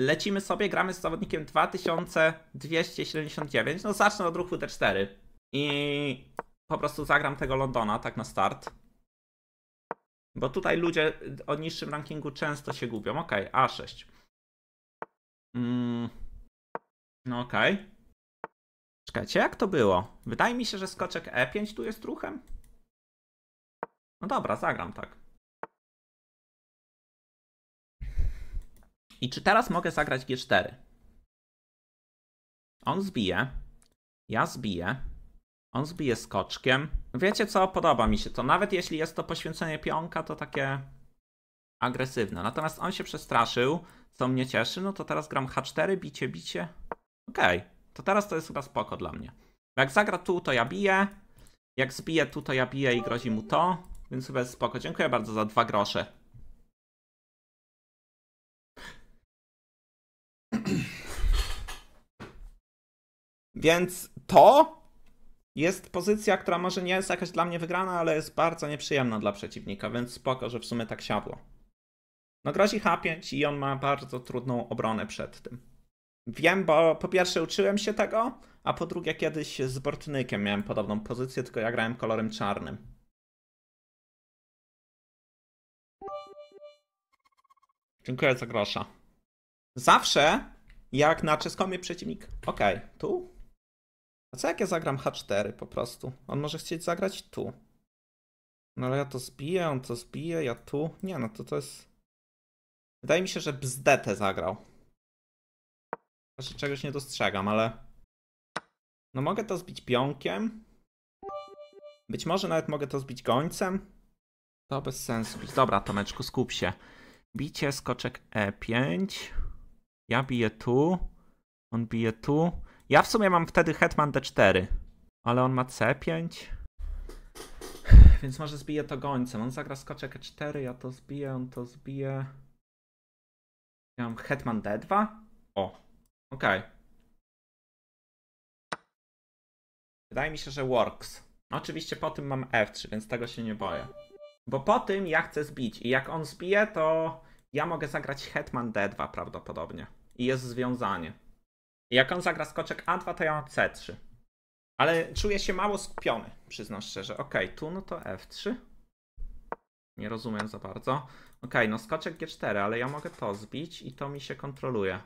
Lecimy sobie, gramy z zawodnikiem 2279. No zacznę od ruchu d 4 I po prostu zagram tego Londona, tak na start. Bo tutaj ludzie o niższym rankingu często się gubią. Ok, A6. Mm. No okej. Czekajcie, jak to było? Wydaje mi się, że skoczek E5 tu jest ruchem. No dobra, zagram tak. I czy teraz mogę zagrać G4? On zbije. Ja zbiję. On zbije skoczkiem. Wiecie co? Podoba mi się to. Nawet jeśli jest to poświęcenie pionka, to takie agresywne. Natomiast on się przestraszył, co mnie cieszy. No to teraz gram H4, bicie, bicie. Okej. Okay. To teraz to jest chyba spoko dla mnie. Jak zagra tu, to ja biję. Jak zbije tu, to ja biję i grozi mu to. Więc chyba jest spoko. Dziękuję bardzo za dwa grosze. Więc to jest pozycja, która może nie jest jakaś dla mnie wygrana, ale jest bardzo nieprzyjemna dla przeciwnika, więc spoko, że w sumie tak siadło. No grozi H5 i on ma bardzo trudną obronę przed tym. Wiem, bo po pierwsze uczyłem się tego, a po drugie kiedyś z Bortnykiem miałem podobną pozycję, tylko ja grałem kolorem czarnym. Dziękuję za grosza. Zawsze jak na czeskomie przeciwnik. Okej, okay, tu? A co jak ja zagram H4 po prostu? On może chcieć zagrać tu. No ale ja to zbiję, on to zbije, ja tu. Nie no, to to jest... Wydaje mi się, że bzdetę zagrał. Znaczy czegoś nie dostrzegam, ale... No mogę to zbić pionkiem. Być może nawet mogę to zbić gońcem. To bez sensu Dobra, Tomeczku, skup się. Bicie, skoczek E5. Ja biję tu, on bije tu. Ja w sumie mam wtedy Hetman D4, ale on ma C5. Więc może zbije to gońcem. On zagra skoczek E4, ja to zbiję, on to zbije. Ja mam Hetman D2. O, okej. Okay. Wydaje mi się, że works. Oczywiście po tym mam F3, więc tego się nie boję. Bo po tym ja chcę zbić i jak on zbije, to ja mogę zagrać Hetman D2 prawdopodobnie i jest związanie. jak on zagra skoczek A2, to ja mam C3. Ale czuję się mało skupiony, przyznam szczerze. Ok, tu no to F3. Nie rozumiem za bardzo. Ok, no skoczek G4, ale ja mogę to zbić i to mi się kontroluje.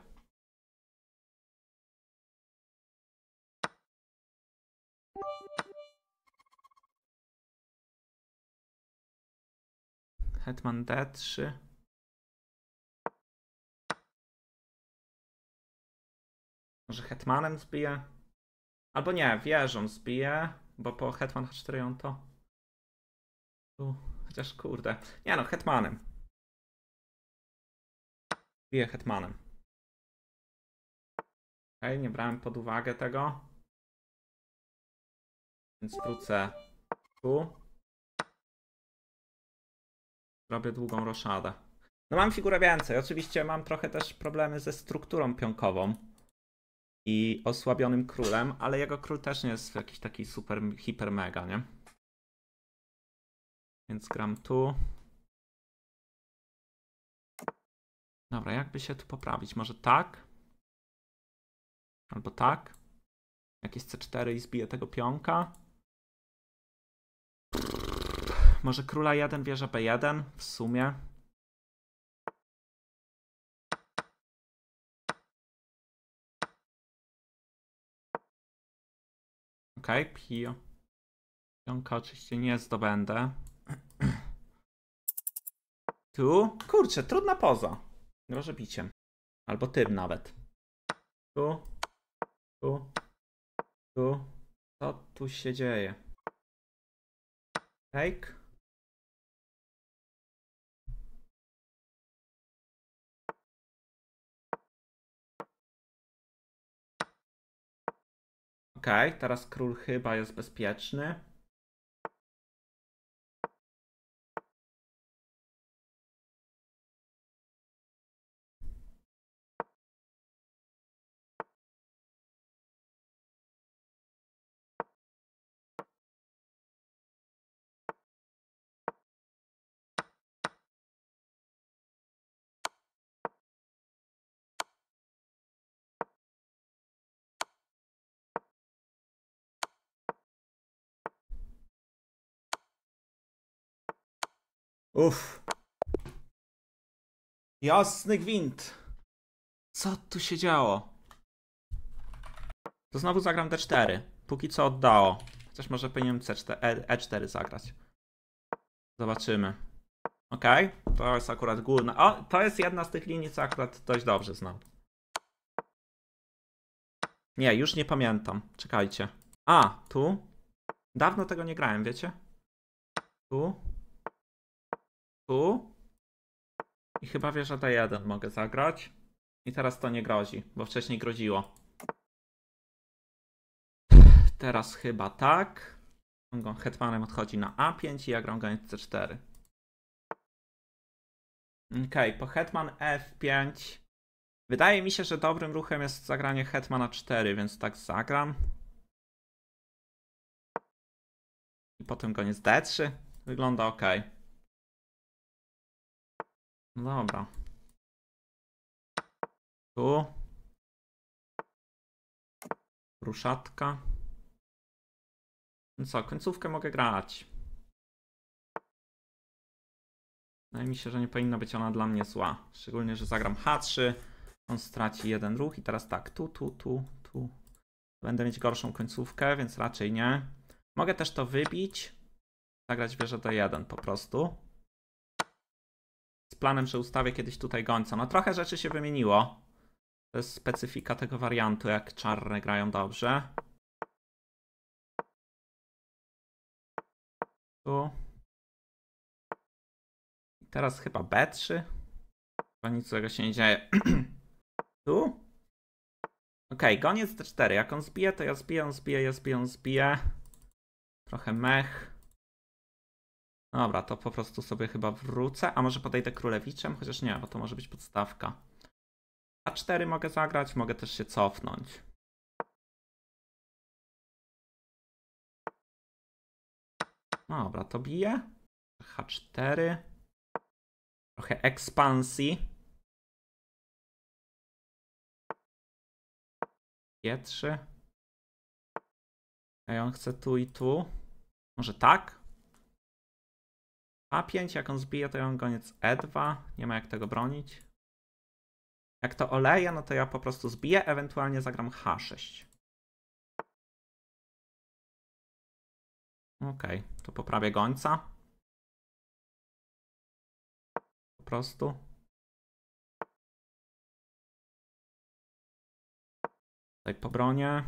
Hetman D3. Może Hetmanem zbije? Albo nie, wieżą zbije, bo po Hetman H4 ją to. Tu. Chociaż kurde. Nie no, Hetmanem. zbije Hetmanem. Okej, okay, nie brałem pod uwagę tego. Więc wrócę tu. Robię długą roszadę. No mam figurę więcej. Oczywiście mam trochę też problemy ze strukturą pionkową i osłabionym królem, ale jego król też nie jest jakiś taki super, hiper mega, nie? Więc gram tu. Dobra, jakby się tu poprawić? Może tak? Albo tak? Jakieś C4 i zbiję tego pionka? Może króla 1 wieża B1 w sumie? Ok, okay, pio. Pionka oczywiście nie zdobędę. Tu? Kurczę, trudna poza. Grożę biciem. Albo tym nawet. Tu. Tu. Tu. Co tu się dzieje? Take. Okej, okay, teraz król chyba jest bezpieczny. Uff. Jasny gwint. Co tu się działo? To znowu zagram D4. Póki co oddało. Chociaż może powinienem C4, E4 e zagrać. Zobaczymy. Ok, to jest akurat główna. O, to jest jedna z tych linii, co akurat dość dobrze znam. Nie, już nie pamiętam. Czekajcie. A, tu? Dawno tego nie grałem, wiecie? Tu? tu. I chyba wieża D1 mogę zagrać. I teraz to nie grozi, bo wcześniej groziło. Teraz chyba tak. Hetmanem odchodzi na A5 i ja gram goniec C4. Ok, po hetman F5. Wydaje mi się, że dobrym ruchem jest zagranie hetmana 4, więc tak zagram. I potem koniec D3. Wygląda ok. No dobra. Tu. Ruszatka. No co, końcówkę mogę grać. Wydaje mi się, że nie powinna być ona dla mnie zła. Szczególnie, że zagram H3, on straci jeden ruch i teraz tak, tu, tu, tu, tu. Będę mieć gorszą końcówkę, więc raczej nie. Mogę też to wybić, zagrać wieżę D1 po prostu z planem, że ustawię kiedyś tutaj gońca. No trochę rzeczy się wymieniło. To jest specyfika tego wariantu, jak czarne grają dobrze. Tu. I teraz chyba B3. Chyba nic złego się nie dzieje. tu. Okej, okay, goniec D4. Jak on zbije, to ja zbiję, on zbije, ja zbiję, on zbije. Trochę mech. Dobra, to po prostu sobie chyba wrócę. A może podejdę królewiczem? Chociaż nie, bo to może być podstawka. A4 mogę zagrać, mogę też się cofnąć. Dobra, to bije. H4. Trochę ekspansji. G3. Ej, on chce tu i tu. Może tak? A5, jak on zbije, to ja mam goniec E2, nie ma jak tego bronić. Jak to oleje, no to ja po prostu zbiję, ewentualnie zagram H6. Okej, to poprawię gońca. Po prostu. Tutaj po bronię.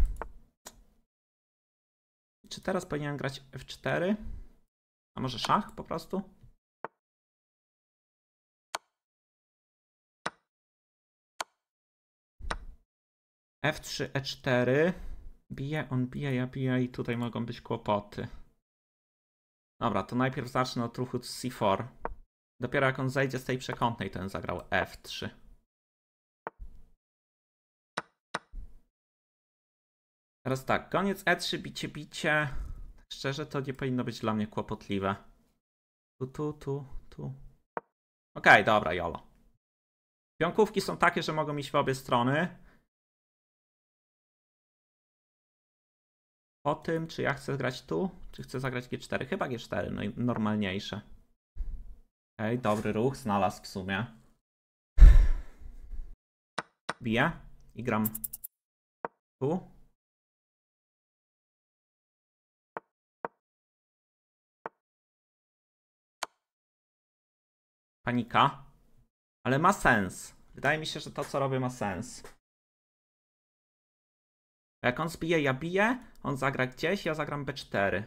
Czy teraz powinienem grać F4? A może szach po prostu? F3, E4. Bije, on bije, ja bije i tutaj mogą być kłopoty. Dobra, to najpierw zacznę od ruchu C4. Dopiero jak on zejdzie z tej przekątnej, ten zagrał F3. Teraz tak, koniec E3, bicie, bicie. Szczerze to nie powinno być dla mnie kłopotliwe. Tu, tu, tu, tu. Okej, okay, dobra, jolo. Pionkówki są takie, że mogą iść w obie strony. o tym, czy ja chcę grać tu, czy chcę zagrać G4. Chyba G4, no i normalniejsze. Okej, okay, dobry ruch, znalazł w sumie. Biję i gram tu. Panika. Ale ma sens. Wydaje mi się, że to co robię ma sens. Jak on zbije, ja biję, on zagra gdzieś, ja zagram B4.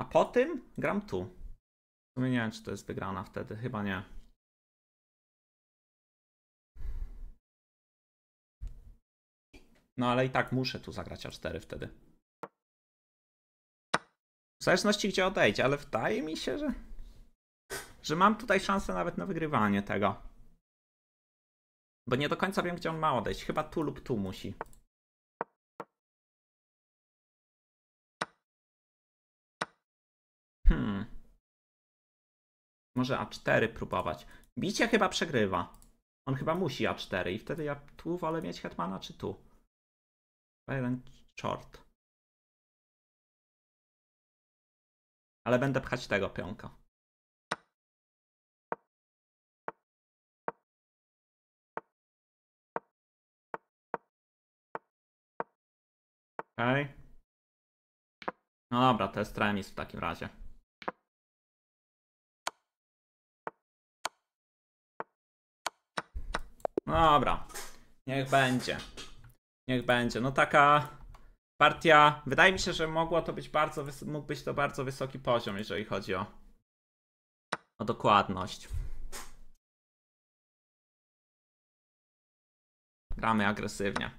A po tym gram tu. W nie wiem, czy to jest wygrana wtedy. Chyba nie. No ale i tak muszę tu zagrać A4 wtedy. W zależności gdzie odejdzie, ale wydaje mi się, że, że mam tutaj szansę nawet na wygrywanie tego. Bo nie do końca wiem, gdzie on ma odejść. Chyba tu lub tu musi. Może A4 próbować. Bicie chyba przegrywa. On chyba musi A4 i wtedy ja tu wolę mieć Hetmana czy tu. Jeden short. Ale będę pchać tego pionka. Okej. Okay. No dobra, to jest remis w takim razie. dobra. Niech będzie. Niech będzie. No taka partia. Wydaje mi się, że mogło to być bardzo mógł być to bardzo wysoki poziom, jeżeli chodzi o, o dokładność. Gramy agresywnie.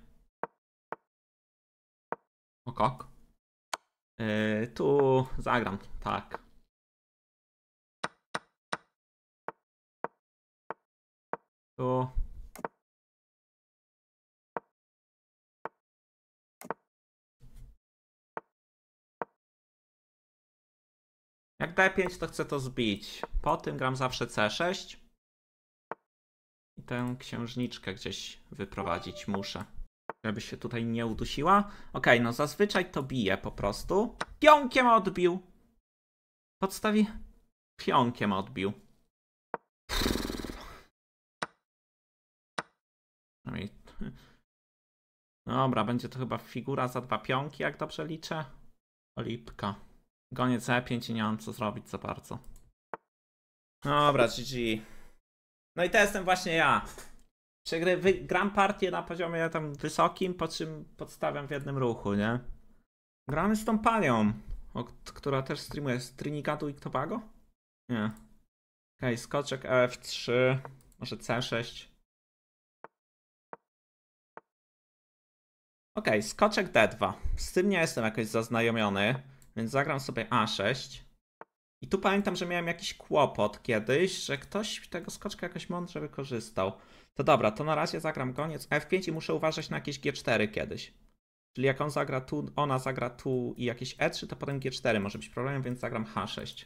O kok. Yy, tu zagram, tak. Tu Jak D5 to chcę to zbić. Po tym gram zawsze C6. I tę księżniczkę gdzieś wyprowadzić muszę. Żeby się tutaj nie udusiła. Ok, no zazwyczaj to bije po prostu. Pionkiem odbił. Podstawi... Pionkiem odbił. No Dobra, będzie to chyba figura za dwa pionki, jak dobrze liczę. Lipka. Gonię C5 i nie mam co zrobić za bardzo. Dobra, GG. No i to jestem właśnie ja. Przegry, gram partię na poziomie tam wysokim, po czym podstawiam w jednym ruchu, nie? Gramy z tą panią, o, która też streamuje z Trinidadu i Tobago? Nie. Okej, okay, skoczek F3, może C6. Okej, okay, skoczek D2. Z tym nie jestem jakoś zaznajomiony. Więc zagram sobie A6. I tu pamiętam, że miałem jakiś kłopot kiedyś, że ktoś tego skoczka jakoś mądrze wykorzystał. To dobra, to na razie zagram koniec F5 i muszę uważać na jakieś G4 kiedyś. Czyli jak on zagra tu, ona zagra tu i jakieś E3, to potem G4 może być problemem, więc zagram H6.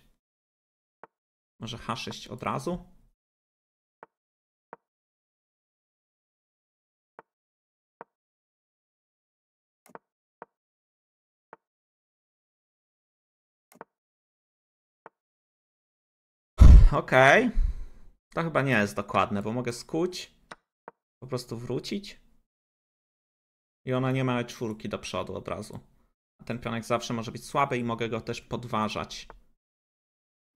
Może H6 od razu? okej. Okay. To chyba nie jest dokładne, bo mogę skuć, po prostu wrócić i ona nie ma czwórki do przodu od razu. A ten pionek zawsze może być słaby i mogę go też podważać.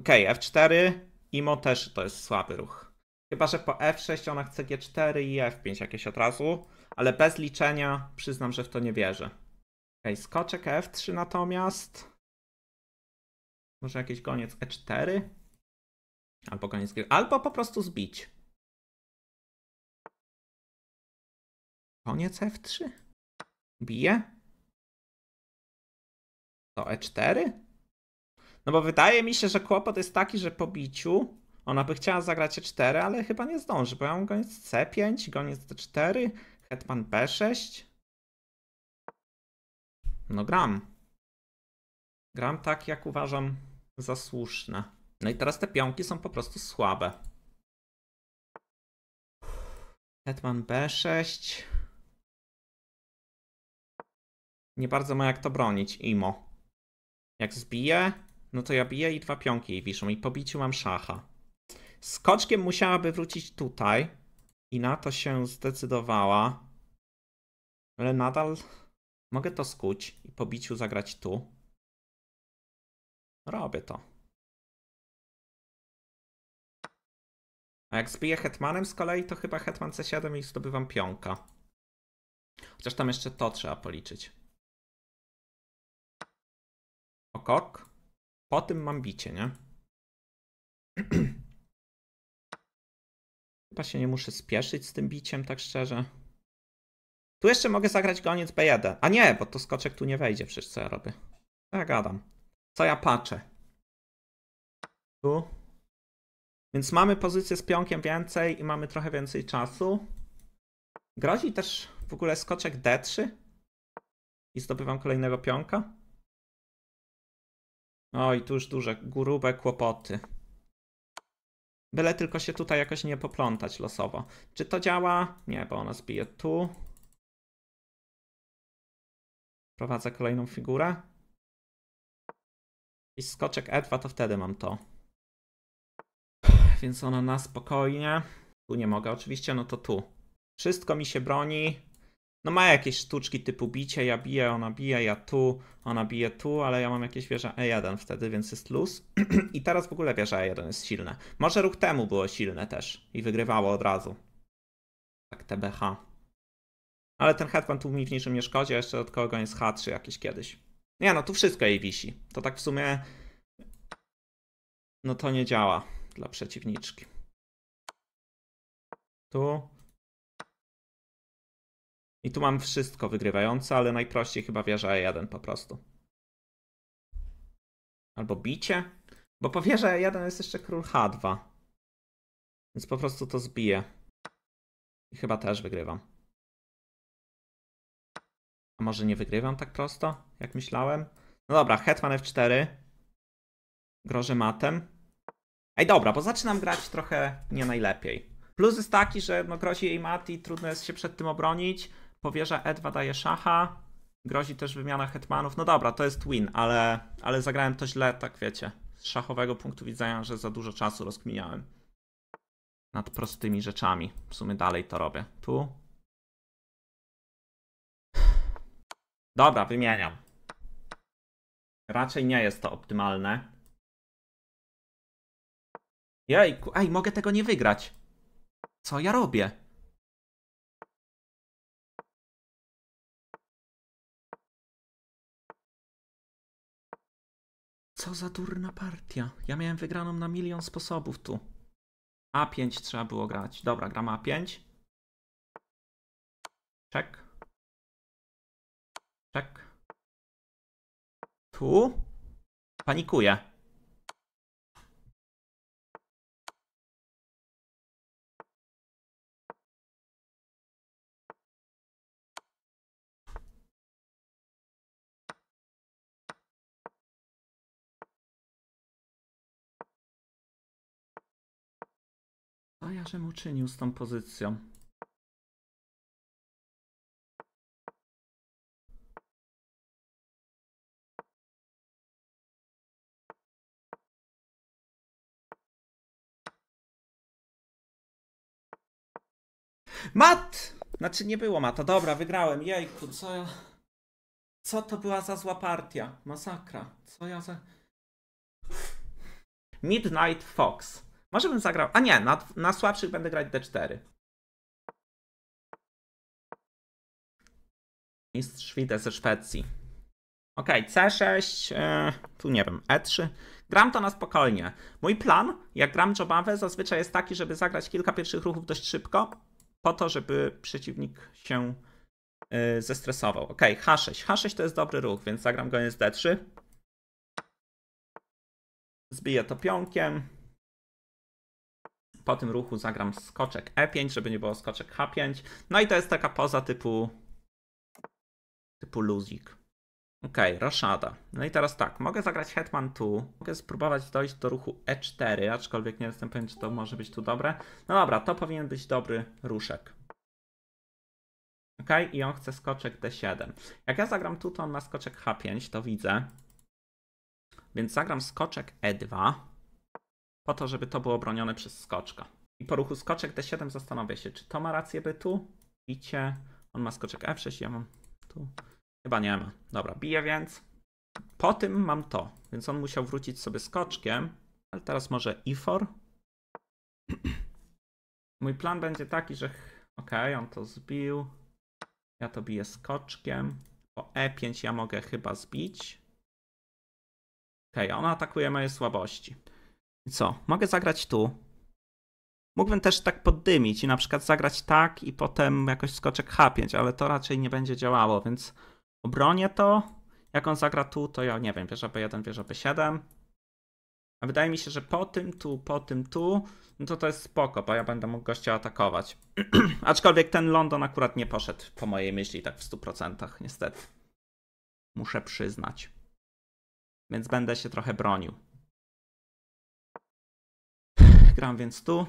Okej, okay, F4, IMO też to jest słaby ruch. Chyba, że po F6 ona chce G4 i F5 jakieś od razu, ale bez liczenia przyznam, że w to nie wierzę. Okej, okay, skoczek F3 natomiast. Może jakiś goniec E4? Albo koniec gry. Albo po prostu zbić. Koniec F3? Bije? To E4? No bo wydaje mi się, że kłopot jest taki, że po biciu ona by chciała zagrać E4, ale chyba nie zdąży, bo ja mam goniec C5, goniec D4, hetman B6. No gram. Gram tak, jak uważam za słuszne. No i teraz te pionki są po prostu słabe. Hetman B6. Nie bardzo ma jak to bronić, Imo. Jak zbiję, no to ja biję i dwa pionki jej wiszą. I po biciu mam szacha. Skoczkiem musiałaby wrócić tutaj. I na to się zdecydowała. Ale nadal mogę to skuć i po biciu zagrać tu. Robię to. A jak zbiję Hetmanem z kolei, to chyba Hetman C7 i zdobywam pionka. Chociaż tam jeszcze to trzeba policzyć. Okok. Po tym mam bicie, nie? chyba się nie muszę spieszyć z tym biciem, tak szczerze. Tu jeszcze mogę zagrać goniec B1. A nie, bo to skoczek tu nie wejdzie przecież, co ja robię. Co ja gadam? Co ja patrzę? Tu. Więc mamy pozycję z pionkiem więcej i mamy trochę więcej czasu. Grozi też w ogóle skoczek D3 i zdobywam kolejnego pionka. Oj, tu już duże, grube kłopoty. Byle tylko się tutaj jakoś nie poplątać losowo. Czy to działa? Nie, bo ona zbije tu. Prowadzę kolejną figurę. I skoczek E2 to wtedy mam to więc ona na spokojnie. Tu nie mogę oczywiście, no to tu. Wszystko mi się broni. No ma jakieś sztuczki typu bicie, ja biję, ona bije, ja tu, ona bije tu, ale ja mam jakieś wieże E1 wtedy, więc jest luz. I teraz w ogóle wieża E1 jest silne. Może ruch temu było silne też i wygrywało od razu. Tak TBH. Ale ten hetman tu mi w niczym nie szkodzi, jeszcze jeszcze kogo jest H3 jakiś kiedyś. Nie no, tu wszystko jej wisi. To tak w sumie... No to nie działa dla przeciwniczki. Tu. I tu mam wszystko wygrywające, ale najprościej chyba wieża E1 po prostu. Albo bicie. Bo po wieża E1 jest jeszcze król H2. Więc po prostu to zbiję. I chyba też wygrywam. A może nie wygrywam tak prosto, jak myślałem? No dobra, hetman F4. Groży matem. Ej, dobra, bo zaczynam grać trochę nie najlepiej. Plus jest taki, że no, grozi jej mat i trudno jest się przed tym obronić. Powierza E2 daje szacha. Grozi też wymiana hetmanów. No dobra, to jest win, ale, ale zagrałem to źle, tak wiecie. Z szachowego punktu widzenia, że za dużo czasu rozkminiałem. Nad prostymi rzeczami. W sumie dalej to robię. Tu. Dobra, wymieniam. Raczej nie jest to optymalne. Jejku, ej, mogę tego nie wygrać. Co ja robię? Co za durna partia. Ja miałem wygraną na milion sposobów tu. A5 trzeba było grać. Dobra, gram A5. Czek. Czek. Tu? Panikuję. bajarzem uczynił z tą pozycją? Mat! Znaczy nie było mata. Dobra, wygrałem. Jejku, co ja... Co to była za zła partia? Masakra. Co ja za... Midnight Fox. Może bym zagrał... A nie, na, na słabszych będę grać D4. Mistrz widzę ze Szwecji. Ok, C6, e, tu nie wiem, E3. Gram to na spokojnie. Mój plan, jak gram Jobawę, zazwyczaj jest taki, żeby zagrać kilka pierwszych ruchów dość szybko, po to, żeby przeciwnik się yy, zestresował. Ok, H6. H6 to jest dobry ruch, więc zagram go jest D3. Zbiję to pionkiem po tym ruchu zagram skoczek E5, żeby nie było skoczek H5. No i to jest taka poza typu typu luzik. Okej, okay, roszada. No i teraz tak, mogę zagrać hetman tu, mogę spróbować dojść do ruchu E4, aczkolwiek nie jestem pewien, czy to może być tu dobre. No dobra, to powinien być dobry ruszek. Okej, okay, i on chce skoczek D7. Jak ja zagram tu, to on ma skoczek H5, to widzę. Więc zagram skoczek E2 po to, żeby to było bronione przez skoczka. I po ruchu skoczek D7 zastanawia się, czy to ma rację bytu, bicie, on ma skoczek F6, ja mam tu, chyba nie ma. Dobra, bije więc. Po tym mam to, więc on musiał wrócić sobie skoczkiem, ale teraz może i4. Mój plan będzie taki, że okej, okay, on to zbił, ja to biję skoczkiem, po E5 ja mogę chyba zbić. Okej, okay, on atakuje moje słabości co? Mogę zagrać tu. Mógłbym też tak poddymić i na przykład zagrać tak i potem jakoś skoczek H5, ale to raczej nie będzie działało, więc obronię to. Jak on zagra tu, to ja nie wiem, wieża B1, wieża B7. A wydaje mi się, że po tym tu, po tym tu, no to to jest spoko, bo ja będę mógł gościa atakować. Aczkolwiek ten London akurat nie poszedł po mojej myśli tak w 100%, niestety. Muszę przyznać. Więc będę się trochę bronił. Gram więc tu.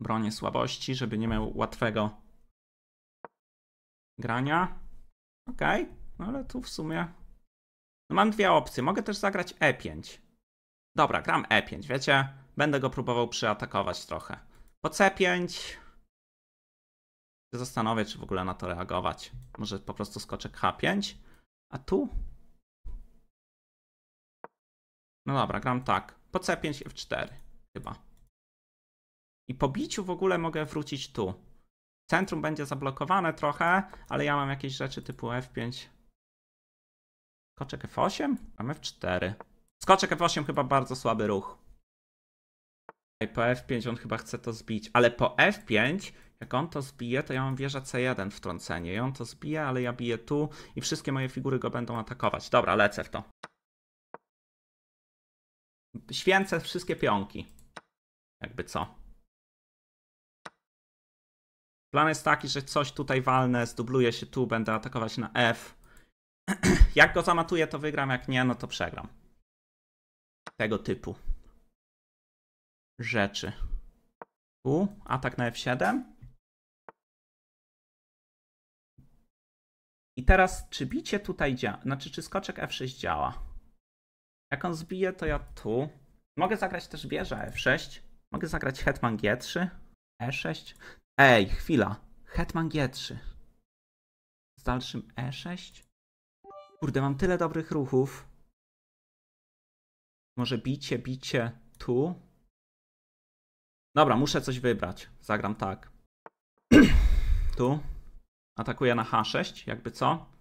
Bronię słabości, żeby nie miał łatwego grania. Ok, no ale tu w sumie... No mam dwie opcje. Mogę też zagrać E5. Dobra, gram E5, wiecie? Będę go próbował przyatakować trochę. Po C5... Zastanowię, czy w ogóle na to reagować. Może po prostu skoczek H5. A tu? No dobra, gram tak. Po C5 F4 chyba. I po biciu w ogóle mogę wrócić tu. Centrum będzie zablokowane trochę, ale ja mam jakieś rzeczy typu F5. Skoczek F8? Mam F4. Skoczek F8 chyba bardzo słaby ruch. I po F5 on chyba chce to zbić, ale po F5 jak on to zbije, to ja mam wieża C1 wtrącenie. I on to zbije, ale ja biję tu i wszystkie moje figury go będą atakować. Dobra, lecę w to. Święcę wszystkie pionki. Jakby co. Plan jest taki, że coś tutaj walnę, zdubluję się tu, będę atakować na F. jak go zamatuję, to wygram, jak nie, no to przegram. Tego typu rzeczy. U, atak na F7. I teraz, czy bicie tutaj działa? Znaczy, czy skoczek F6 działa? Jak on zbije, to ja tu. Mogę zagrać też wieża F6. Mogę zagrać Hetman G3? E6? Ej, chwila. Hetman G3. Z dalszym E6? Kurde, mam tyle dobrych ruchów. Może bicie, bicie tu. Dobra, muszę coś wybrać. Zagram tak. tu. Atakuję na H6, jakby co.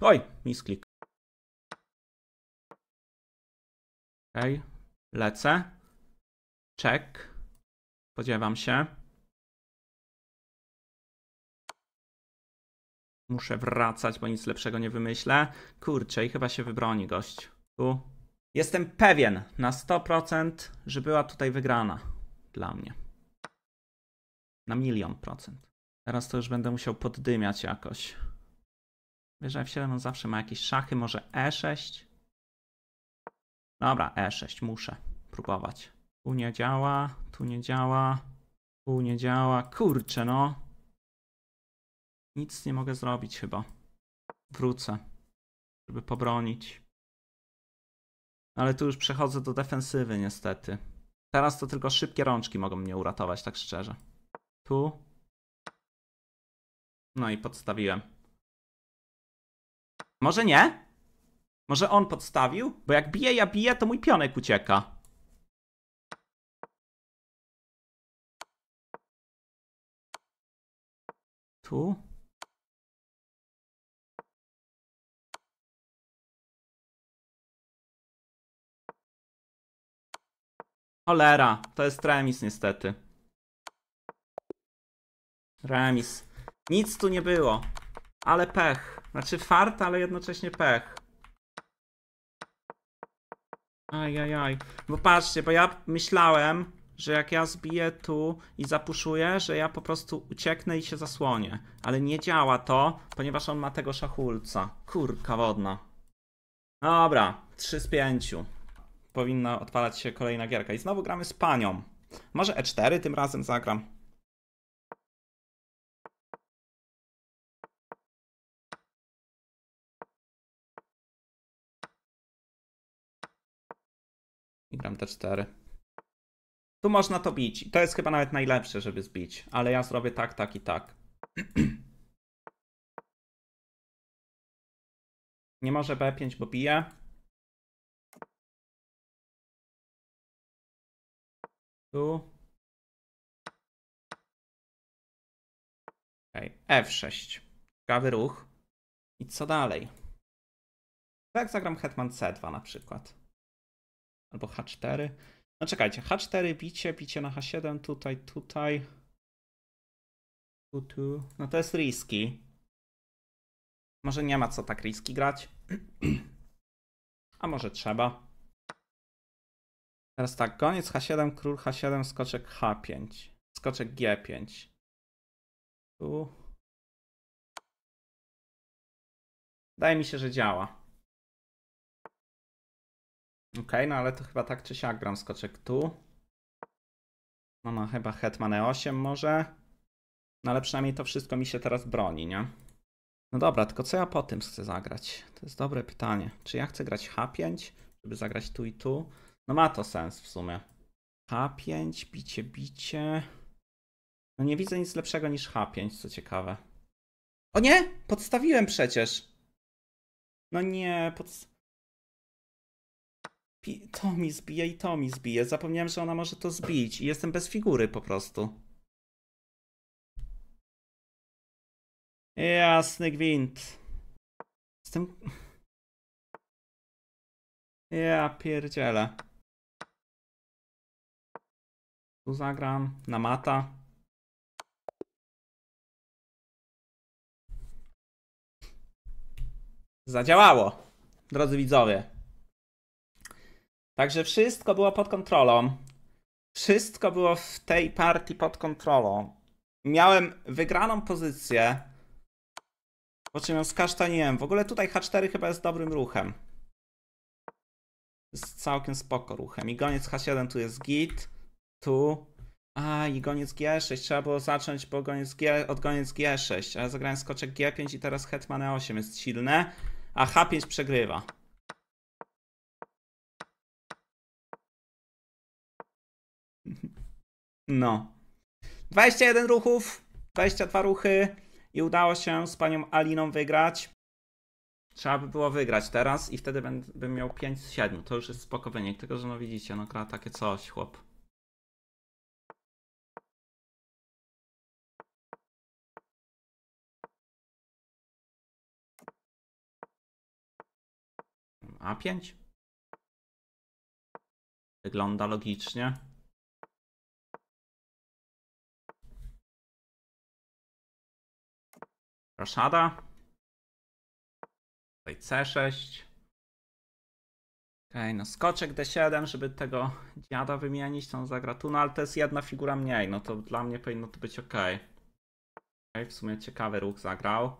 Oj, misklik. Okej. Okay. Lecę. Czek. Spodziewam się. Muszę wracać, bo nic lepszego nie wymyślę. Kurczę, i chyba się wybroni gość. Tu. Jestem pewien na 100%, że była tutaj wygrana dla mnie. Na milion procent. Teraz to już będę musiał poddymiać jakoś. Wierzę w 7 on zawsze ma jakieś szachy, może E6. Dobra, E6 muszę próbować. Tu nie działa, tu nie działa, tu nie działa. Kurczę, no. Nic nie mogę zrobić chyba. Wrócę, żeby pobronić. Ale tu już przechodzę do defensywy niestety. Teraz to tylko szybkie rączki mogą mnie uratować, tak szczerze. Tu. No i podstawiłem. Może nie? Może on podstawił? Bo jak bije, ja biję, to mój pionek ucieka. Tu. Cholera, to jest remis niestety. Remis. Nic tu nie było. Ale pech. Znaczy fart, ale jednocześnie pech. Ajajaj. Bo patrzcie, bo ja myślałem, że jak ja zbiję tu i zapuszuję, że ja po prostu ucieknę i się zasłonię. Ale nie działa to, ponieważ on ma tego szachulca. Kurka wodna. Dobra, 3 z 5. Powinna odpalać się kolejna gierka. I znowu gramy z panią. Może E4 tym razem zagram. I gram te 4. Tu można to bić. I to jest chyba nawet najlepsze, żeby zbić. Ale ja zrobię tak, tak i tak. Nie może B5, bo bije. Tu. Okay. F6. Ciekawy ruch. I co dalej? Tak zagram Hetman C2 na przykład albo H4. No czekajcie, H4 bicie, bicie na H7, tutaj, tutaj. Tu, tu. No to jest riski. Może nie ma co tak riski grać. A może trzeba. Teraz tak, koniec H7, król H7, skoczek H5. Skoczek G5. Tu. Wydaje mi się, że działa. Okej, okay, no ale to chyba tak czy siak gram skoczek tu. No, no chyba Hetman E8 może. No ale przynajmniej to wszystko mi się teraz broni, nie? No dobra, tylko co ja po tym chcę zagrać? To jest dobre pytanie. Czy ja chcę grać H5, żeby zagrać tu i tu? No ma to sens w sumie. H5, bicie, bicie. No nie widzę nic lepszego niż H5, co ciekawe. O nie! Podstawiłem przecież! No nie, podstawiłem. To mi zbije i to mi zbije. Zapomniałem, że ona może to zbić. I jestem bez figury po prostu. Jasny gwint. Jestem... Ja pierdzielę. Tu zagram na mata. Zadziałało, drodzy widzowie. Także wszystko było pod kontrolą. Wszystko było w tej partii pod kontrolą. Miałem wygraną pozycję. Po czym ją skasztaniłem. W ogóle tutaj H4 chyba jest dobrym ruchem. Jest całkiem spoko ruchem. I goniec H7 tu jest git. Tu. A, i goniec G6. Trzeba było zacząć bo goniec G, od goniec G6. Ja zagrałem skoczek G5 i teraz hetman E8 jest silne. A H5 przegrywa. No. 21 ruchów, 22 ruchy i udało się z panią Aliną wygrać. Trzeba by było wygrać teraz i wtedy bym, miał 5 z 7. To już jest spoko wynik, tylko że no widzicie, no gra takie coś, chłop. A5? Wygląda logicznie. Raszada. Tutaj C6. Okej, okay, no skoczek D7, żeby tego dziada wymienić, tą zagra tu, no ale to jest jedna figura mniej, no to dla mnie powinno to być ok. okay, w sumie ciekawy ruch zagrał.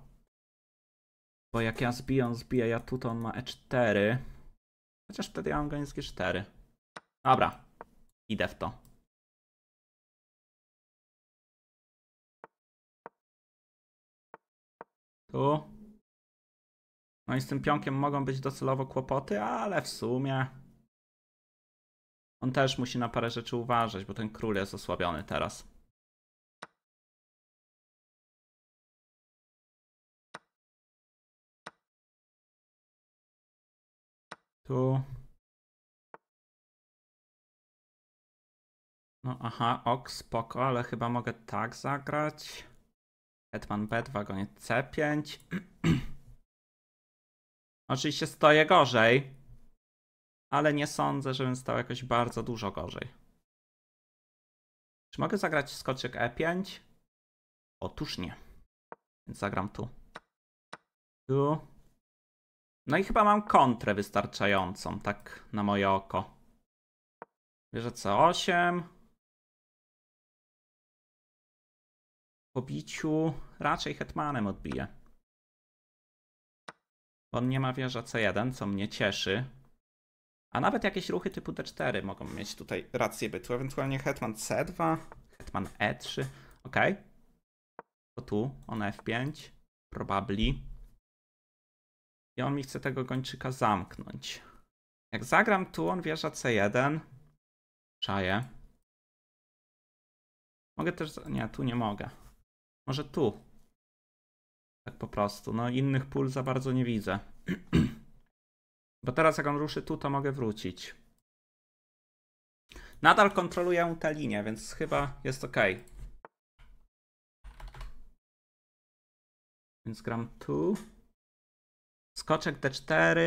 Bo jak ja zbiję, on zbije ja tu, to on ma E4. Chociaż wtedy ja mam go G4. Dobra, idę w to. Tu. No i z tym pionkiem mogą być docelowo kłopoty, ale w sumie... On też musi na parę rzeczy uważać, bo ten król jest osłabiony teraz. Tu. No aha, ok, spoko, ale chyba mogę tak zagrać. Hetman B, wagonie C5. Oczywiście stoję gorzej, ale nie sądzę, żebym stał jakoś bardzo dużo gorzej. Czy mogę zagrać skoczek E5? Otóż nie. Więc zagram tu. Tu. No i chyba mam kontrę wystarczającą, tak na moje oko. Bierze C8. pobiciu raczej hetmanem odbije. On nie ma wieża C1, co mnie cieszy. A nawet jakieś ruchy typu D4 mogą mieć tutaj rację bytu. Ewentualnie hetman C2, hetman E3. Ok. To tu, on F5. Probably. I on mi chce tego gończyka zamknąć. Jak zagram tu, on wieża C1. Czaję. Mogę też... Nie, tu nie mogę. Może tu. Tak po prostu. No innych pól za bardzo nie widzę. Bo teraz jak on ruszy tu, to mogę wrócić. Nadal kontroluję tę linię, więc chyba jest ok. Więc gram tu. Skoczek D4.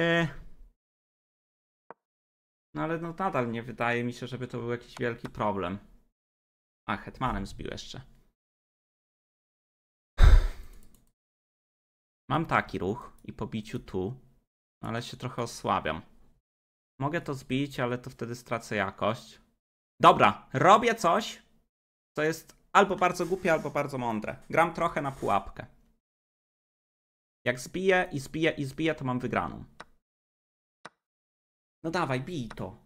No ale no nadal nie wydaje mi się, żeby to był jakiś wielki problem. A, hetmanem zbił jeszcze. Mam taki ruch i po biciu tu, ale się trochę osłabiam. Mogę to zbić, ale to wtedy stracę jakość. Dobra, robię coś, co jest albo bardzo głupie, albo bardzo mądre. Gram trochę na pułapkę. Jak zbiję i zbiję i zbiję, to mam wygraną. No dawaj, bij to.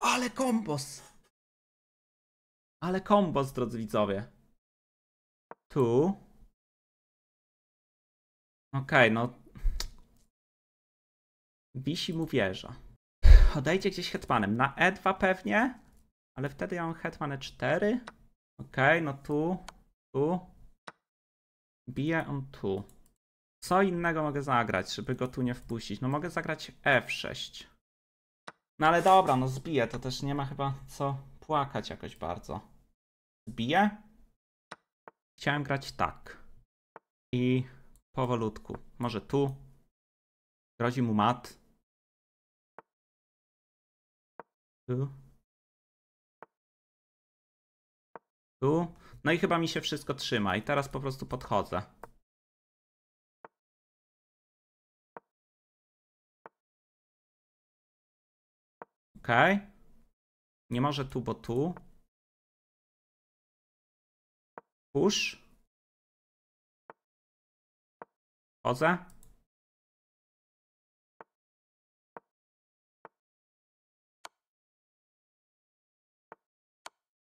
Ale kombos! Ale kombos, drodzy widzowie. Tu. Okej, okay, no. Wisi mu wieża. Odejdzie gdzieś hetmanem. Na E2 pewnie, ale wtedy ja mam hetman E4. Okej, okay, no tu, tu. Bije on tu. Co innego mogę zagrać, żeby go tu nie wpuścić? No mogę zagrać F6. No ale dobra, no zbiję, to też nie ma chyba co płakać jakoś bardzo. Zbiję? Chciałem grać tak. I powolutku. Może tu. Grozi mu mat. Tu. Tu. No i chyba mi się wszystko trzyma. I teraz po prostu podchodzę. OK. Nie może tu, bo tu. Push. Chodzę.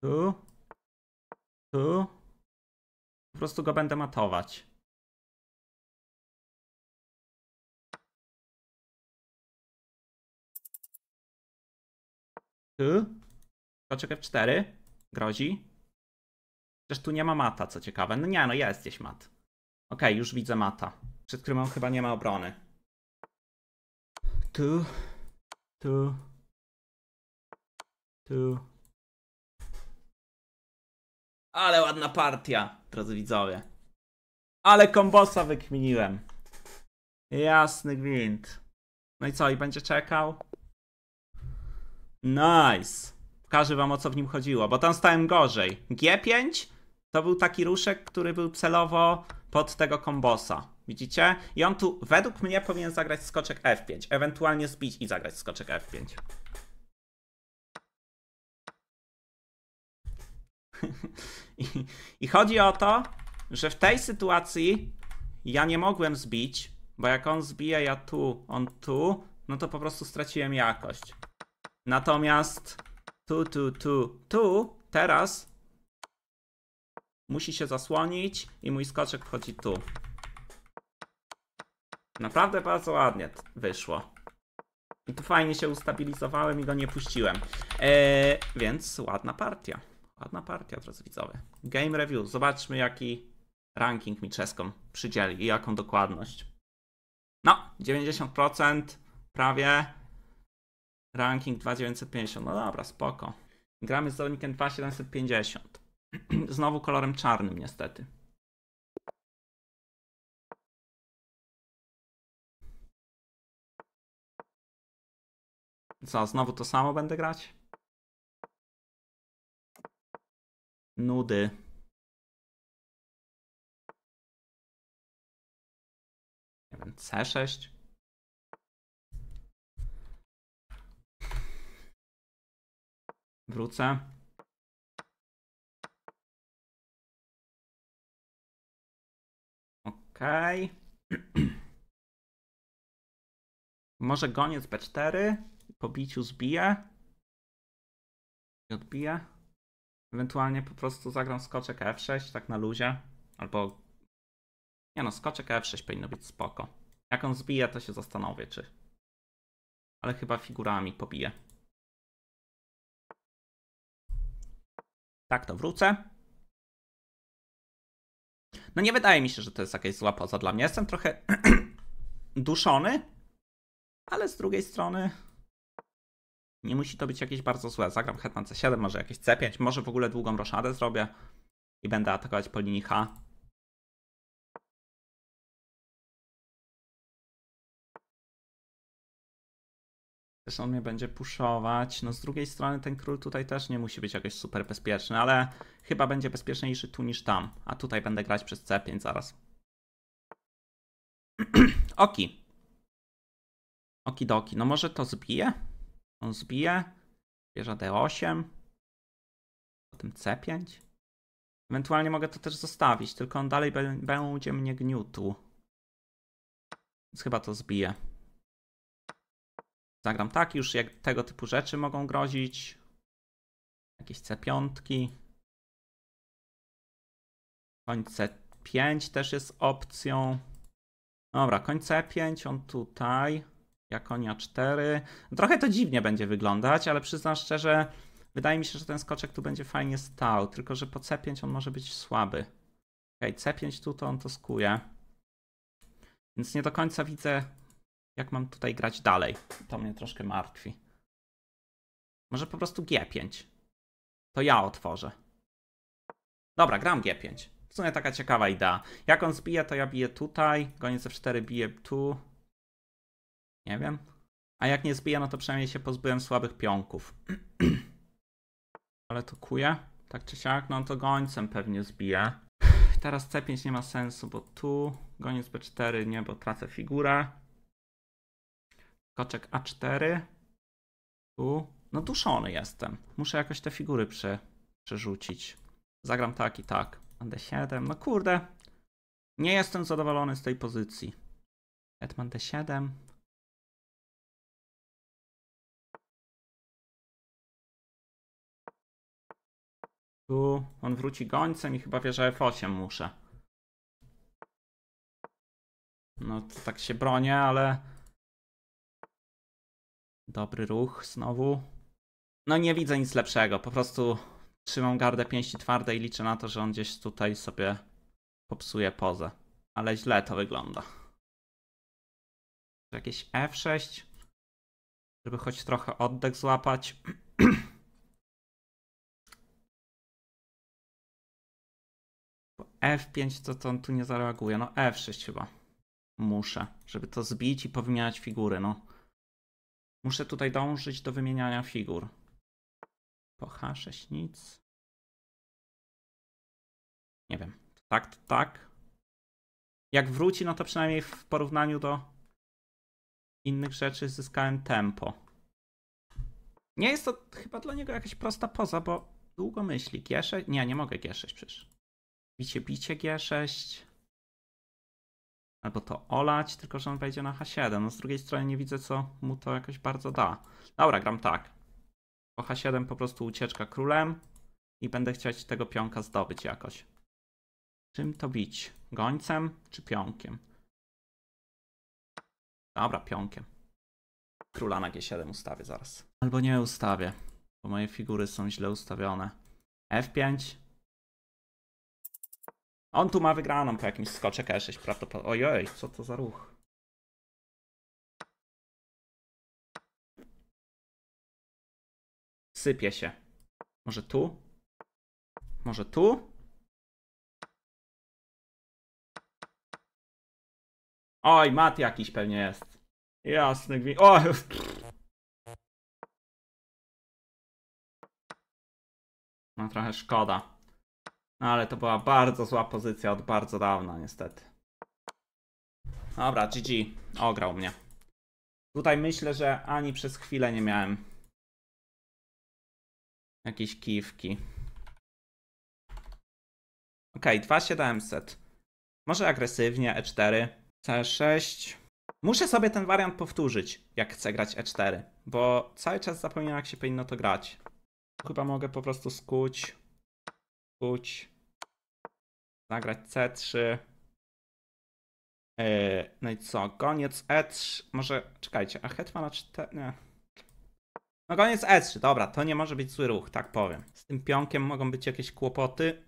Tu. Tu. Po prostu go będę matować. Tu. Skoczek F4. Grozi. Przecież tu nie ma mata, co ciekawe. No nie, no jest gdzieś mat. Okej, okay, już widzę mata. Przed którym on chyba nie ma obrony. Tu. Tu. Tu. Ale ładna partia, drodzy widzowie. Ale kombosa wykminiłem. Jasny gwint. No i co, i będzie czekał? Nice. Pokażę wam o co w nim chodziło, bo tam stałem gorzej. G5? To był taki ruszek, który był celowo pod tego kombosa. Widzicie? I on tu według mnie powinien zagrać skoczek F5, ewentualnie zbić i zagrać skoczek F5. I, chodzi o to, że w tej sytuacji ja nie mogłem zbić, bo jak on zbije, ja tu, on tu, no to po prostu straciłem jakość. Natomiast tu, tu, tu, tu, teraz Musi się zasłonić i mój skoczek wchodzi tu. Naprawdę bardzo ładnie wyszło. I tu fajnie się ustabilizowałem i go nie puściłem. Eee, więc ładna partia. Ładna partia, drodzy widzowie. Game review. Zobaczmy, jaki ranking mi czeską przydzieli i jaką dokładność. No, 90% prawie. Ranking 2950. No dobra, spoko. Gramy z Zonikiem 2750. Znowu kolorem czarnym, niestety. Co, znowu to samo będę grać? Nudy. Nie wiem, C6? Wrócę. Okej. Okay. Może goniec B4. Po biciu zbije. I odbije. Ewentualnie po prostu zagram skoczek F6, tak na luzie. Albo... Nie no, skoczek F6 powinno być spoko. Jak on zbije, to się zastanowię, czy... Ale chyba figurami pobije. Tak to wrócę. No nie wydaje mi się, że to jest jakaś zła poza dla mnie. Jestem trochę duszony, ale z drugiej strony nie musi to być jakieś bardzo złe. Zagram hetman c7, może jakieś c5, może w ogóle długą roszadę zrobię i będę atakować po linii H. Też on mnie będzie puszować. No z drugiej strony ten król tutaj też nie musi być jakoś super bezpieczny, ale chyba będzie bezpieczniejszy tu niż tam. A tutaj będę grać przez C5 zaraz. Oki. Oki doki. No może to zbije? On zbije. Bierze D8. Potem C5. Ewentualnie mogę to też zostawić, tylko on dalej będzie mnie gniótł. Więc chyba to zbije zagram tak, już jak tego typu rzeczy mogą grozić. Jakieś C5. Koń C5 też jest opcją. Dobra, koń C5, on tutaj. Ja konia 4. Trochę to dziwnie będzie wyglądać, ale przyznam szczerze, wydaje mi się, że ten skoczek tu będzie fajnie stał. Tylko, że po C5 on może być słaby. Okej, okay, C5 tu to on to skuje. Więc nie do końca widzę jak mam tutaj grać dalej? To mnie troszkę martwi. Może po prostu G5. To ja otworzę. Dobra, gram G5. W sumie taka ciekawa idea. Jak on zbije, to ja biję tutaj. Goniec F4 bije tu. Nie wiem. A jak nie zbije, no to przynajmniej się pozbyłem słabych pionków. Ale to kuje. Tak czy siak, no to gońcem pewnie zbije. Teraz C5 nie ma sensu, bo tu goniec B4 nie, bo tracę figurę. Koczek A4. Tu. No duszony jestem. Muszę jakoś te figury prze, przerzucić. Zagram tak i tak. D7. No kurde. Nie jestem zadowolony z tej pozycji. Hetman D7. Tu on wróci gońcem i chyba wie, że F8 muszę. No tak się bronię, ale Dobry ruch znowu. No nie widzę nic lepszego. Po prostu trzymam gardę pięści twardej i liczę na to, że on gdzieś tutaj sobie popsuje pozę. Ale źle to wygląda. Jakieś F6, żeby choć trochę oddech złapać. F5 to, to on tu nie zareaguje. No F6 chyba. Muszę, żeby to zbić i powymieniać figury, no. Muszę tutaj dążyć do wymieniania figur. Po H6 nic. Nie wiem. Tak, tak. Jak wróci, no to przynajmniej w porównaniu do innych rzeczy zyskałem tempo. Nie jest to chyba dla niego jakaś prosta poza, bo długo myśli. G6? Nie, nie mogę G6 przecież. Bicie, bicie G6 albo to olać, tylko że on wejdzie na H7. No z drugiej strony nie widzę, co mu to jakoś bardzo da. Dobra, gram tak. Po H7 po prostu ucieczka królem i będę chciał tego pionka zdobyć jakoś. Czym to bić? Gońcem czy pionkiem? Dobra, pionkiem. Króla na G7 ustawię zaraz. Albo nie ustawię, bo moje figury są źle ustawione. F5, on tu ma wygraną po jakimś skocze K6 prawdopodobnie. Ojoj, co to za ruch? Sypie się. Może tu? Może tu? Oj, mat jakiś pewnie jest. Jasny gwi... O! No trochę szkoda. No, ale to była bardzo zła pozycja od bardzo dawna, niestety. Dobra, GG. Ograł mnie. Tutaj myślę, że ani przez chwilę nie miałem jakiejś kijówki. Okej, okay, 2700. Może agresywnie, E4, C6. Muszę sobie ten wariant powtórzyć, jak chcę grać E4, bo cały czas zapominam, jak się powinno to grać. Chyba mogę po prostu skuć. Kuć. Zagrać C3. Yy, e, no i co? Koniec E3. Może, czekajcie, a Hetman na 4... Nie. No koniec E3, dobra, to nie może być zły ruch, tak powiem. Z tym pionkiem mogą być jakieś kłopoty.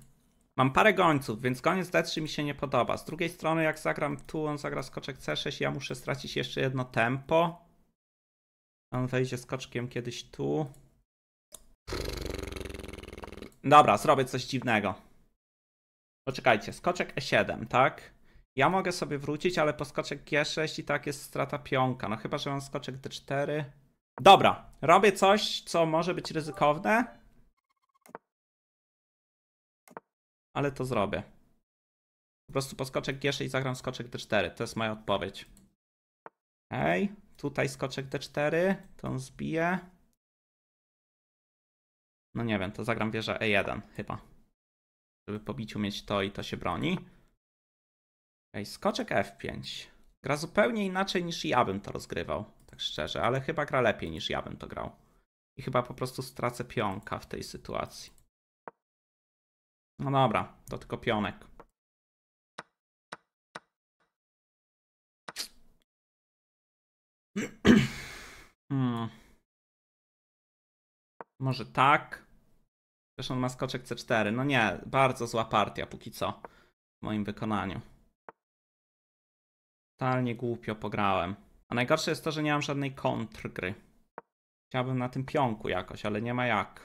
Mam parę gońców, więc koniec D3 mi się nie podoba. Z drugiej strony, jak zagram tu, on zagra skoczek C6, ja muszę stracić jeszcze jedno tempo. On wejdzie skoczkiem kiedyś tu. Dobra, zrobię coś dziwnego. Poczekajcie, skoczek E7, tak? Ja mogę sobie wrócić, ale po skoczek G6 i tak jest strata pionka. No chyba, że mam skoczek D4. Dobra, robię coś, co może być ryzykowne. Ale to zrobię. Po prostu po skoczek G6 zagram skoczek D4. To jest moja odpowiedź. Ej, tutaj skoczek D4. To on zbije. No nie wiem, to zagram wieżę E1 chyba. Żeby po biciu mieć to i to się broni. Ok, skoczek F5. Gra zupełnie inaczej niż ja bym to rozgrywał, tak szczerze, ale chyba gra lepiej niż ja bym to grał. I chyba po prostu stracę pionka w tej sytuacji. No dobra, to tylko pionek. hmm. Może tak. Zresztą on ma skoczek C4. No nie, bardzo zła partia póki co. W moim wykonaniu. Totalnie głupio pograłem. A najgorsze jest to, że nie mam żadnej kontrgry. Chciałbym na tym pionku jakoś, ale nie ma jak.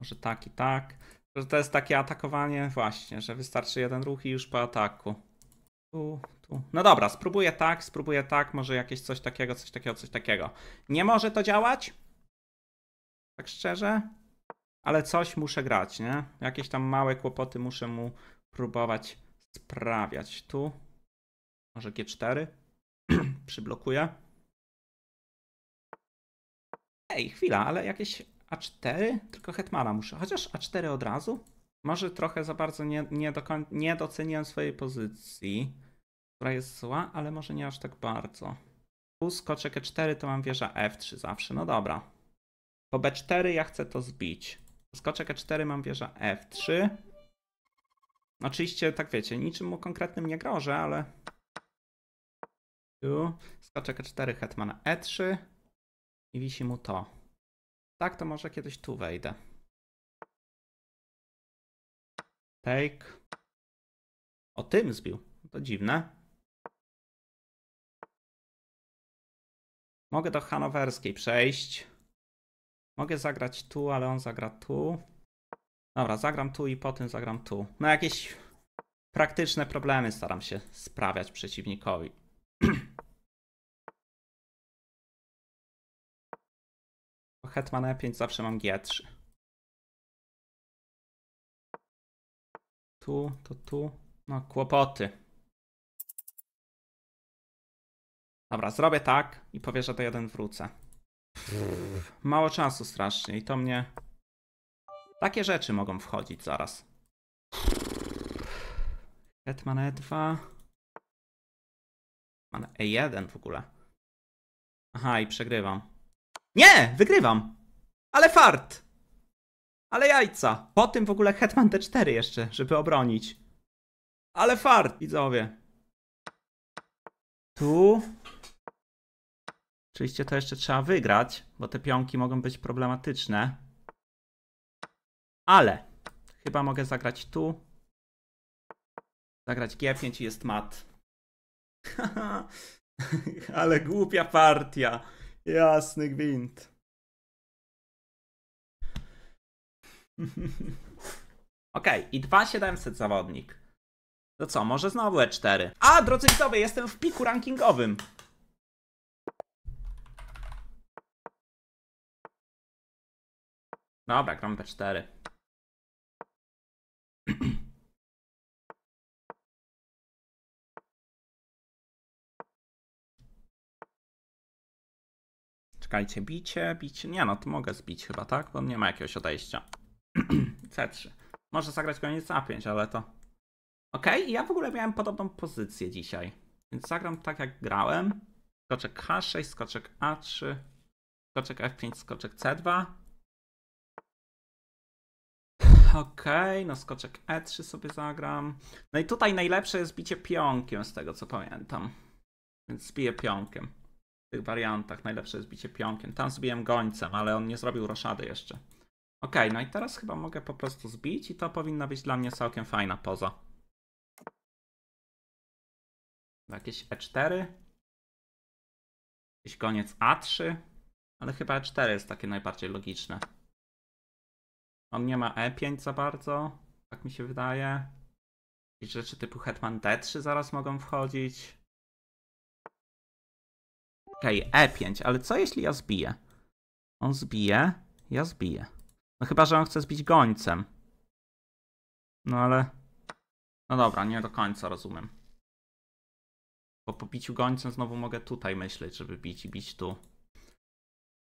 Może tak i tak. Że to jest takie atakowanie właśnie, że wystarczy jeden ruch i już po ataku. Tu, tu. No dobra, spróbuję tak, spróbuję tak, może jakieś coś takiego, coś takiego, coś takiego. Nie może to działać? Tak szczerze? Ale coś muszę grać, nie? Jakieś tam małe kłopoty muszę mu próbować sprawiać. Tu może G4 przyblokuje. Ej, chwila, ale jakieś A4? Tylko Hetmana muszę. Chociaż A4 od razu? Może trochę za bardzo nie, nie, dokoń, nie swojej pozycji, która jest zła, ale może nie aż tak bardzo. Tu skoczek E4 to mam wieża F3 zawsze. No dobra. Po B4 ja chcę to zbić. Skoczek E4 mam wieża F3. Oczywiście, tak wiecie, niczym mu konkretnym nie grożę, ale... Tu. Skoczek E4, hetman E3. I wisi mu to. Tak, to może kiedyś tu wejdę. Take. O tym zbił. To dziwne. Mogę do hanowerskiej przejść. Mogę zagrać tu, ale on zagra tu. Dobra, zagram tu i potem zagram tu. No jakieś praktyczne problemy staram się sprawiać przeciwnikowi. Po Hetman E5 zawsze mam G3. Tu, to tu. No, kłopoty. Dobra, zrobię tak i powierzę do jeden wrócę mało czasu strasznie i to mnie... Takie rzeczy mogą wchodzić zaraz. Hetman E2. Hetman E1 w ogóle. Aha, i przegrywam. Nie! Wygrywam! Ale fart! Ale jajca! Po tym w ogóle Hetman D4 jeszcze, żeby obronić. Ale fart, widzowie. Tu Oczywiście to jeszcze trzeba wygrać, bo te pionki mogą być problematyczne. Ale chyba mogę zagrać tu. Zagrać G5 i jest mat. Ale głupia partia. Jasny gwint. ok, i 2700 zawodnik. To co, może znowu E4. A, drodzy widzowie, jestem w piku rankingowym. Dobra, gram P4. Czekajcie, bicie, bicie. Nie no, to mogę zbić chyba, tak? Bo nie ma jakiegoś odejścia. C3. Może zagrać koniec A5, ale to... Okej, okay, ja w ogóle miałem podobną pozycję dzisiaj. Więc zagram tak jak grałem. Skoczek H6, skoczek A3, skoczek F5, skoczek C2. Okej, okay, no skoczek E3 sobie zagram. No i tutaj najlepsze jest bicie pionkiem, z tego co pamiętam. Więc zbiję pionkiem. W tych wariantach najlepsze jest bicie pionkiem. Tam zbiłem gońcem, ale on nie zrobił roszady jeszcze. Okej, okay, no i teraz chyba mogę po prostu zbić i to powinna być dla mnie całkiem fajna poza. Jakieś E4. Jakiś koniec A3. Ale chyba E4 jest takie najbardziej logiczne. On nie ma E5 za bardzo, tak mi się wydaje. I rzeczy typu Hetman D3 zaraz mogą wchodzić. Okej, okay, e E5, ale co jeśli ja zbiję? On zbije, ja zbiję. No chyba, że on chce zbić gońcem. No ale... No dobra, nie do końca rozumiem. Po pobiciu gońcem znowu mogę tutaj myśleć, żeby bić i bić tu.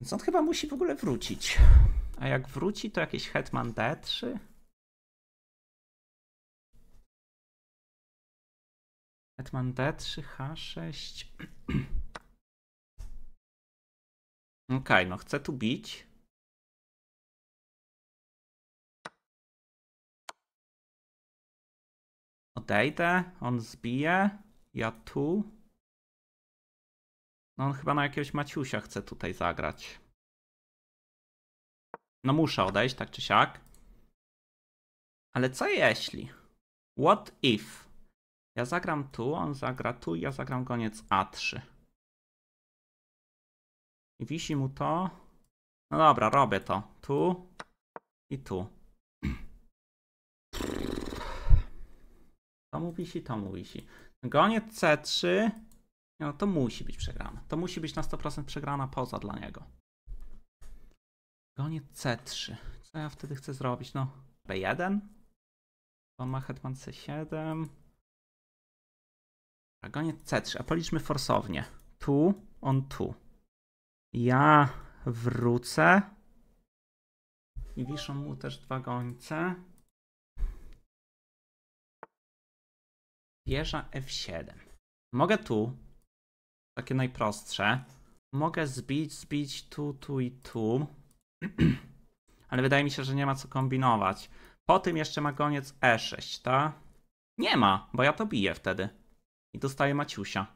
Więc on chyba musi w ogóle wrócić. A jak wróci, to jakiś Hetman D3? Hetman D3, H6. Okej, okay, no chcę tu bić. Odejdę, on zbije, ja tu. No on chyba na jakiegoś Maciusia chce tutaj zagrać. No muszę odejść, tak czy siak. Ale co jeśli? What if? Ja zagram tu, on zagra tu i ja zagram koniec A3. I wisi mu to. No dobra, robię to. Tu i tu. To mu wisi, to mu wisi. Goniec C3 no to musi być przegrana. To musi być na 100% przegrana poza dla niego. Gonie C3. Co ja wtedy chcę zrobić? No, B1. On ma hetman C7. gonie C3. A policzmy forsownie. Tu, on tu. Ja wrócę. I wiszą mu też dwa gońce. Wieża F7. Mogę tu takie najprostsze. Mogę zbić, zbić tu, tu i tu. Ale wydaje mi się, że nie ma co kombinować. Po tym jeszcze ma koniec E6, ta? Nie ma, bo ja to biję wtedy. I dostaję Maciusia.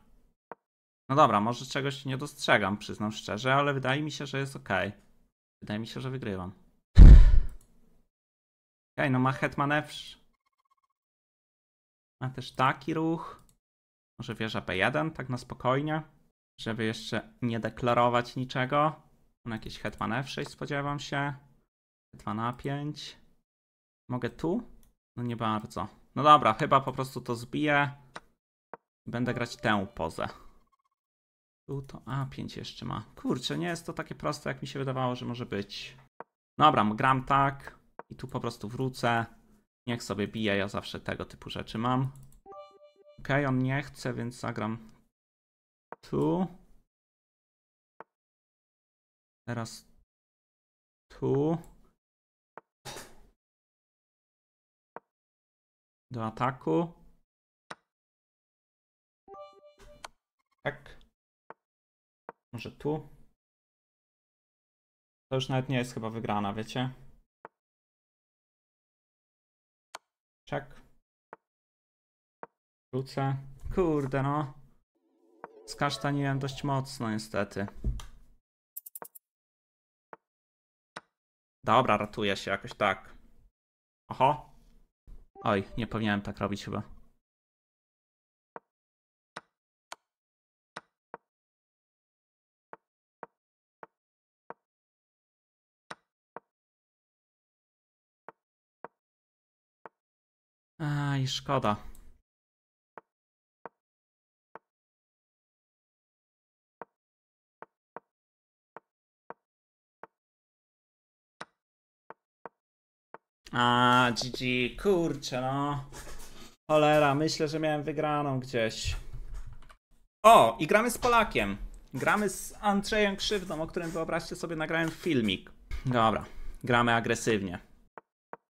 No dobra, może czegoś nie dostrzegam, przyznam szczerze, ale wydaje mi się, że jest ok. Wydaje mi się, że wygrywam. Okej, okay, no ma hetman F. Ma też taki ruch. Może wieża B1, tak na spokojnie, żeby jeszcze nie deklarować niczego. On jakieś H2 F6 spodziewam się. H2 na 5. Mogę tu? No nie bardzo. No dobra, chyba po prostu to zbiję. Będę grać tę pozę. Tu to A5 jeszcze ma. Kurczę, nie jest to takie proste, jak mi się wydawało, że może być. Dobra, gram tak i tu po prostu wrócę. Niech sobie bije, ja zawsze tego typu rzeczy mam. Ok, on nie chce, więc zagram tu. Teraz tu. Do ataku. Tak. Może tu. To już nawet nie jest chyba wygrana, wiecie? Check. Rzucę. Kurde no. Skasztaniłem dość mocno niestety. Dobra, ratuje się jakoś tak. Oho. Oj, nie powinienem tak robić chyba. Aj, szkoda. A, GG, kurczę no. Cholera, myślę, że miałem wygraną gdzieś. O, i gramy z Polakiem. Gramy z Andrzejem Krzywdą, o którym wyobraźcie sobie nagrałem filmik. Dobra, gramy agresywnie.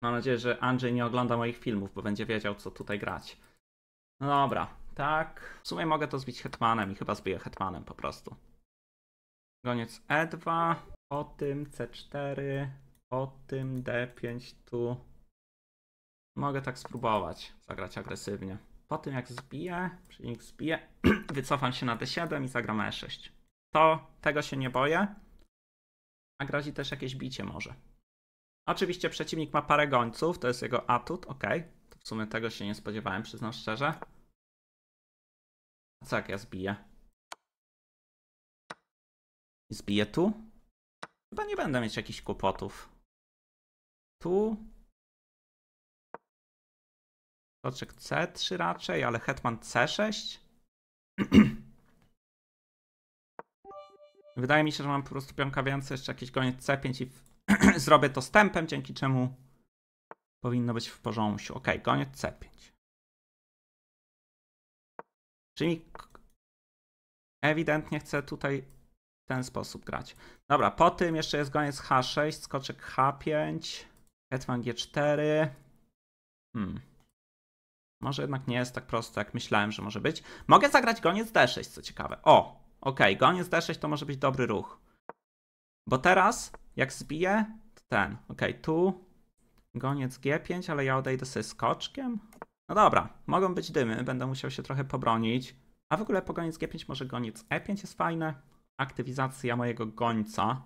Mam nadzieję, że Andrzej nie ogląda moich filmów, bo będzie wiedział, co tutaj grać. No dobra, tak. W sumie mogę to zbić hetmanem i chyba zbiję hetmanem po prostu. Goniec E2, o tym C4, po tym D5 tu mogę tak spróbować zagrać agresywnie. Po tym jak zbiję, przeciwnik zbije, wycofam się na D7 i zagram E6. To tego się nie boję, a grozi też jakieś bicie może. Oczywiście przeciwnik ma parę gońców, to jest jego atut, ok. To w sumie tego się nie spodziewałem, przyznam szczerze. A co jak ja zbiję? Zbiję tu? Chyba nie będę mieć jakichś kłopotów tu. Koczek C3 raczej, ale hetman C6. Wydaje mi się, że mam po prostu pionka więcej, jeszcze jakiś koniec C5 i zrobię to stępem, dzięki czemu powinno być w porządku. Ok, koniec C5. Czyli ewidentnie chcę tutaj w ten sposób grać. Dobra, po tym jeszcze jest goniec H6, skoczek H5. Hetman G4. Hmm. Może jednak nie jest tak proste, jak myślałem, że może być. Mogę zagrać goniec D6, co ciekawe. O, okej, okay, goniec D6 to może być dobry ruch. Bo teraz, jak zbiję, to ten. Okej, okay, tu goniec G5, ale ja odejdę sobie skoczkiem. No dobra, mogą być dymy, będę musiał się trochę pobronić. A w ogóle po goniec G5 może goniec E5 jest fajne. Aktywizacja mojego gońca.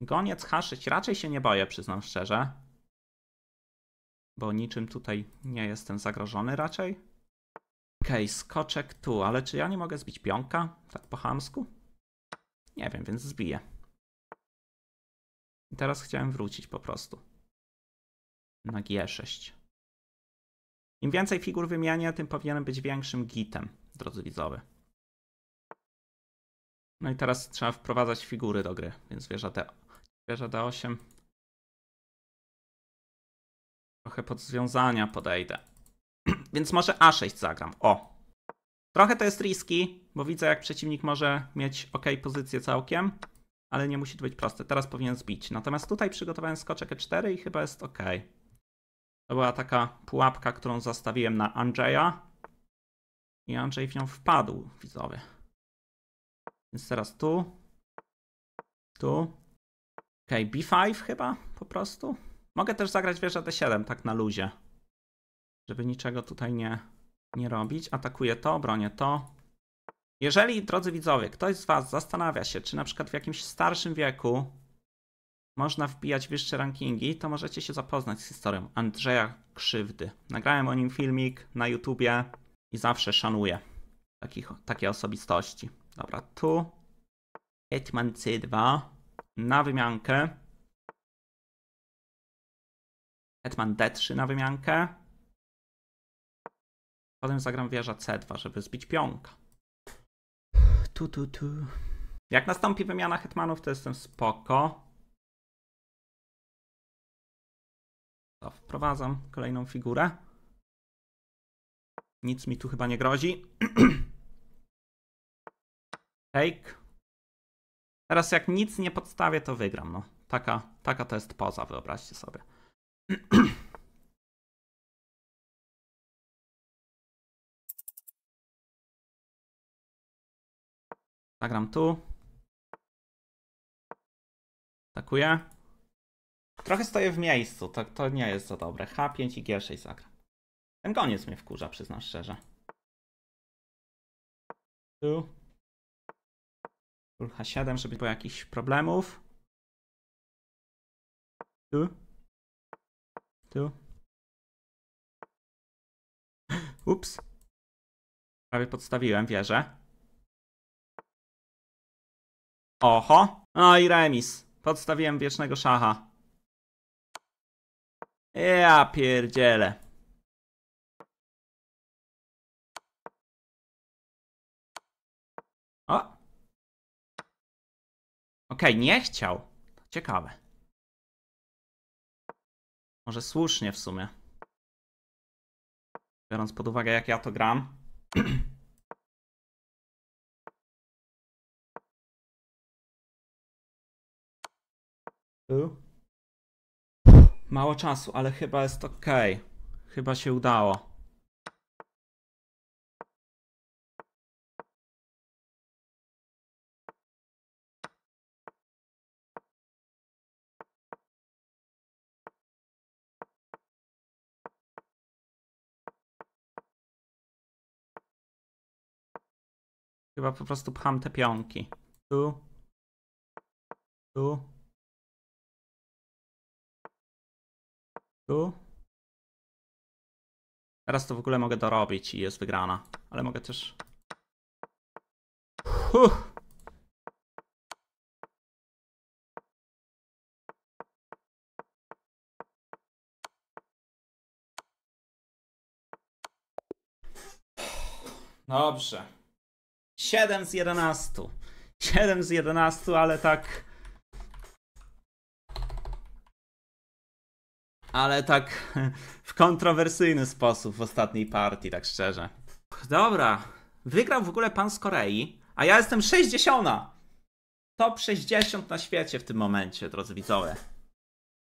Goniec H6 raczej się nie boję, przyznam szczerze bo niczym tutaj nie jestem zagrożony raczej. Okej, okay, skoczek tu, ale czy ja nie mogę zbić pionka? Tak po hamsku? Nie wiem, więc zbiję. I teraz chciałem wrócić po prostu. Na G6. Im więcej figur wymienię, tym powinienem być większym gitem, drodzy widzowie. No i teraz trzeba wprowadzać figury do gry, więc wieża D8 trochę pod związania podejdę. Więc może A6 zagram. O! Trochę to jest riski, bo widzę jak przeciwnik może mieć ok pozycję całkiem, ale nie musi to być proste. Teraz powinien zbić. Natomiast tutaj przygotowałem skoczek E4 i chyba jest ok. To była taka pułapka, którą zastawiłem na Andrzeja. I Andrzej w nią wpadł, widzowie. Więc teraz tu. Tu. Ok, B5 chyba po prostu. Mogę też zagrać wieżę D7, tak na luzie. Żeby niczego tutaj nie, nie robić. Atakuję to, bronię to. Jeżeli, drodzy widzowie, ktoś z Was zastanawia się, czy na przykład w jakimś starszym wieku można wbijać wyższe rankingi, to możecie się zapoznać z historią Andrzeja Krzywdy. Nagrałem o nim filmik na YouTubie i zawsze szanuję takich, takie osobistości. Dobra, tu Hetman C2 na wymiankę. Hetman D3 na wymiankę. Potem zagram wieża C2, żeby zbić pionka. Tu, tu, tu. Jak nastąpi wymiana hetmanów, to jestem spoko. To wprowadzam kolejną figurę. Nic mi tu chyba nie grozi. Take. Teraz jak nic nie podstawię, to wygram. No, taka, taka to jest poza, wyobraźcie sobie. Zagram tu. Atakuję. Trochę stoję w miejscu, to, to nie jest za dobre. H5 i G6 zagram. Ten koniec mnie wkurza, przyznam szczerze. Tu. Król H7, żeby nie było jakichś problemów. Tu tu. Ups. Prawie podstawiłem wieżę. Oho. No i remis. Podstawiłem wiecznego szacha. Ja pierdzielę. O. Okej, okay, nie chciał. Ciekawe. Może słusznie w sumie. Biorąc pod uwagę, jak ja to gram. Mało czasu, ale chyba jest ok. Chyba się udało. Chyba po prostu pcham te pionki. Tu. Tu. Tu. Teraz to w ogóle mogę dorobić i jest wygrana. Ale mogę też... Huh. Dobrze. 7 z 11. 7 z 11, ale tak. Ale tak w kontrowersyjny sposób w ostatniej partii, tak szczerze. Dobra. Wygrał w ogóle pan z Korei, a ja jestem 60. Top 60 na świecie w tym momencie, drodzy widzowie.